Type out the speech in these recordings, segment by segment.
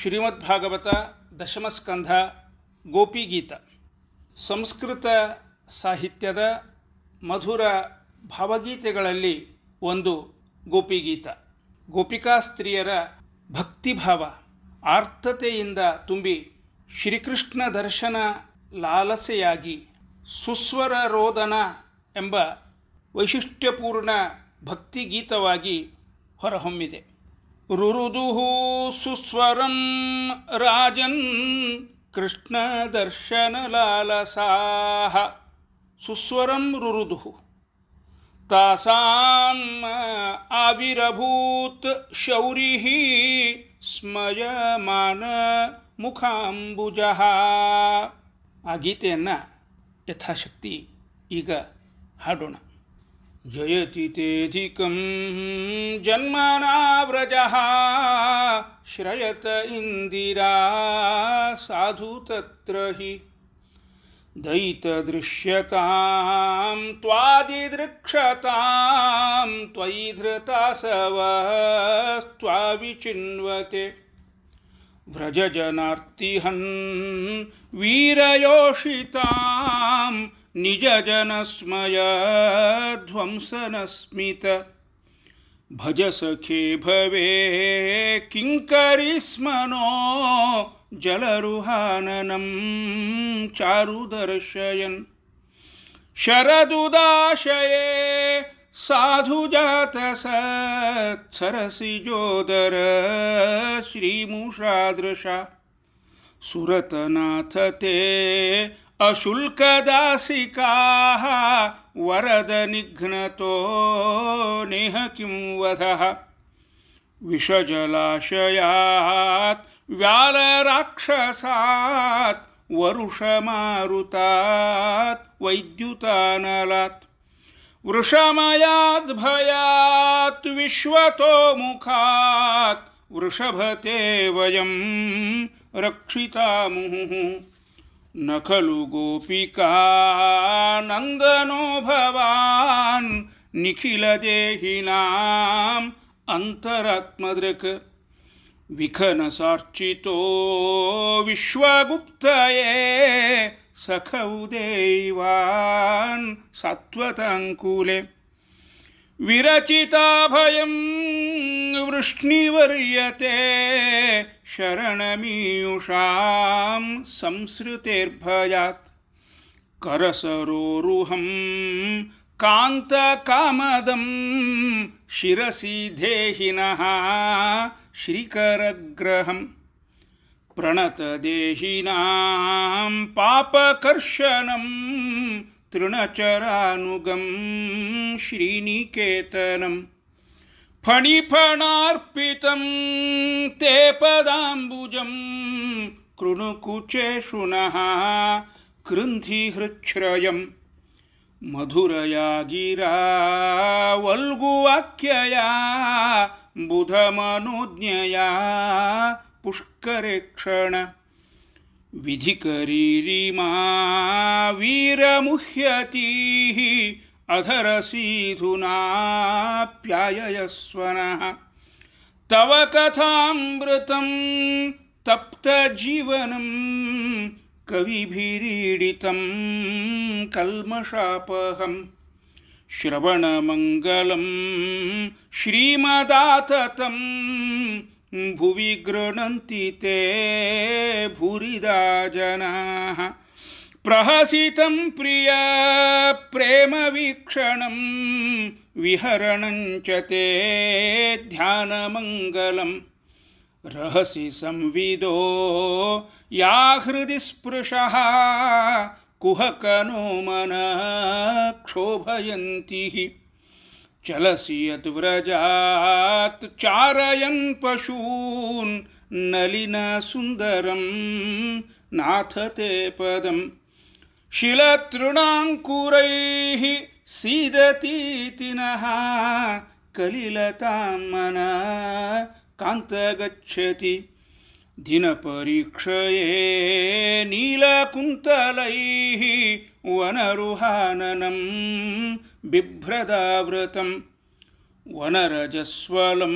ಶ್ರೀಮದ್ಭಾಗವತ ದಶಮಸ್ಕಂಧ ಗೋಪಿಗೀತ ಸಂಸ್ಕೃತ ಸಾಹಿತ್ಯದ ಮಧುರ ಭಾವಗೀತೆಗಳಲ್ಲಿ ಒಂದು ಗೋಪಿಗೀತ ಗೋಪಿಕಾ ಸ್ತ್ರೀಯರ ಭಕ್ತಿಭಾವ ಆರ್ಥತೆಯಿಂದ ತುಂಬಿ ಶ್ರೀಕೃಷ್ಣ ದರ್ಶನ ಲಾಲಸೆಯಾಗಿ ಸುಸ್ವರ ರೋದನ ಎಂಬ ವೈಶಿಷ್ಟ್ಯಪೂರ್ಣ ಭಕ್ತಿಗೀತವಾಗಿ ಹೊರಹೊಮ್ಮಿದೆ ರುರುದುಹು ಸುಸ್ವರಂ ರಾಜನ್ ಕೃಷ್ಣ ದರ್ಶನ ಲಾಲಸಾಹ ಸುಸ್ವರಂ ರುರುದುಹು ತಾಸಾಂ ಆವಿರಭೂತ್ ಶೌರಿಹಿ ಸ್ಮಯಮಾನ ಮುಖಾಂಬುಜ ಆ ಗೀತೆಯನ್ನು ಯಥಾಶಕ್ತಿ ಈಗ ಹಾಡೋಣ जयति तेऽधिकं जन्मना व्रजः श्रयत इन्दिरा साधु तत्र हि दयितदृश्यतां त्वादिदृक्षतां त्वयि धृता व्रजजनार्तिहन् वीरयोषिताम् निजजनस्मयध्वंसनस्मित भज सखे भवे किङ्करिस्म जलरुहाननं चारुदर्शयन् शरदुदाशये साधुजातसत्सरसिजोदर श्रीमुषादृशा सुरतनाथ ते अशुल्कदासिकाः वरदनिघ्नतो निः किंवधः विषजलाशयात् व्यालराक्षसात् वरुषमारुतात् वैद्युतानलात् वृषमयाद्भयात् विश्वतोमुखात् वृषभते वयं रक्षिता न खलु गोपिका नन्दनो भवान् निखिलदेहिनाम् अन्तरात्मदृक् विखनसार्चितो विश्वगुप्तये सखौ देवान् सत्त्वताङ्कुले विरचिताभयं वृष्णिवर्यते शरणमीयुषां संसृतेर्भयात् करसरोरुहं कान्तकामदं शिरसि देहिनः श्रीकरग्रहं प्रणतदेहिनां पापकर्षणं तृणचरानुगम श्रीनिकेतनम् फणिफणार्पितं ते पदाबुज कृणुकुचेषु नः कृन्धिहृच्छ्रयं मधुरया गिरा बुधमनुज्ञया बुधमनोज्ञया क्षण विधिकरीरीमा वीरमुह्यती अधरसीधुनाप्याययस्वनः तव कथामृतं तप्तजीवनं कविभिरीडितं कल्मषापहं श्रवणमङ्गलं श्रीमदाततं भुवि गृह्णन्ति ते भूरिदा जनाः प्रहसितं प्रिया विहरणं च ते ध्यानमङ्गलम् रहसि संविदो या हृदि स्पृशः कुहकनो मनः क्षोभयन्ति चलसि यद् व्रजात् चारयन् पशून् नलिनसुन्दरं नाथते पदं शिलतृणाङ्कुरैः सीदतीति नः कलिलताम् मनः कान्तगच्छति दिनपरीक्षये नीलकुन्तलैः वनरुहाननम् बिभ्रदावृतं वनरजस्वलं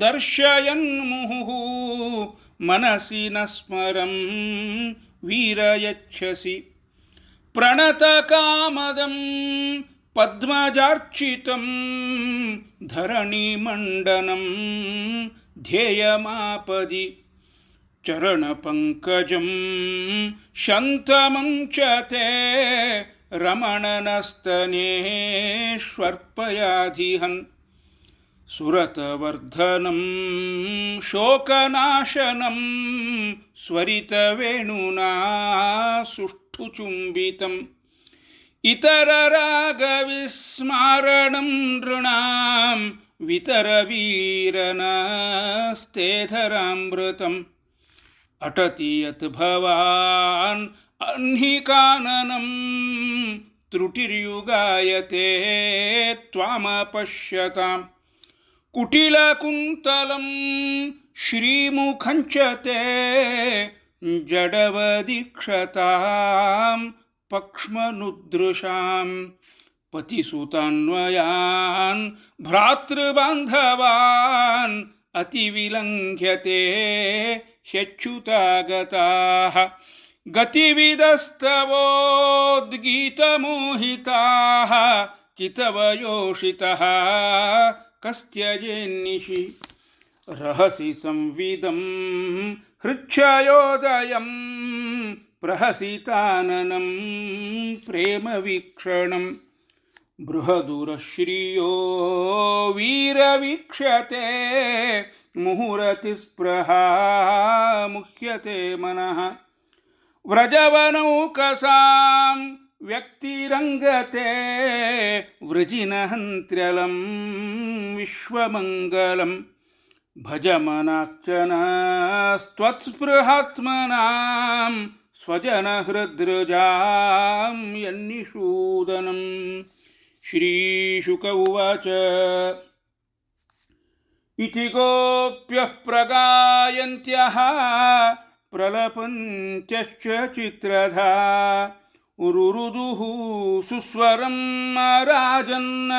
दर्शयन्मुहुः मनसि न स्मरं वीरयच्छसि प्रणतकामदं पद्मजार्चितं धरणिमण्डनं ध्येयमापदि चरणपङ्कजं ते रमणनस्तनेष्वर्पयाधिहन् सुरतवर्धनं शोकनाशनं स्वरितवेणुना सुष्ठुचुम्बितम् इतररागविस्मारणं नृणां वितरवीरनस्ते अटति यत् भवान् ह्निकाननं त्रुटिर्युगायते त्वामपश्यतां कुटिलकुन्तलं श्रीमुखते जडवदीक्षतां पक्ष्मनुदृशां पतिसुतान्वयान् भ्रातृबान्धवान् अतिविलङ्घ्यते श्युता गतिविदस्तवोद्गीतमोहिताः कितवयोषितः कस्त्यजेन्निषि रहसि संविदम् हृच्छयोदयम् प्रहसिताननं प्रेमवीक्षणम् बृहदुरश्रियो वीरवीक्षते मुहुरतिस्पृहा मुह्यते मनः व्रजवनौकसां व्यक्तिरङ्गते वृजिनहन्त्र्यलं विश्वमङ्गलं भज मनाक्षनास्त्वत्स्पृहात्मनां स्वजनहृदृजां यन्निषूदनम् श्रीशुक उवाच इति गोप्यः प्रगायन्त्यः प्रलपन्त्यश्च चित्रधा रुरुदुः सुस्वरं राजन्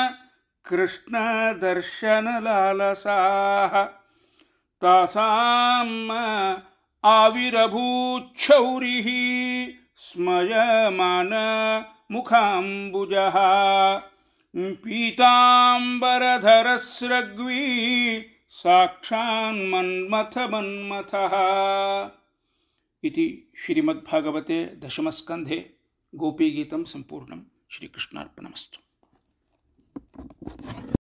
कृष्णदर्शनलालसाः तासाम् आविरभूच्छौरिः स्मयमान मुखाम्बुजः पीताम्बरधरस्रग्वी साक्षान्मन्मथमन्मथः इति श्रीमद्भागवते दशमस्कन्धे गोपीगीतं सम्पूर्णं श्रीकृष्णार्पणमस्तु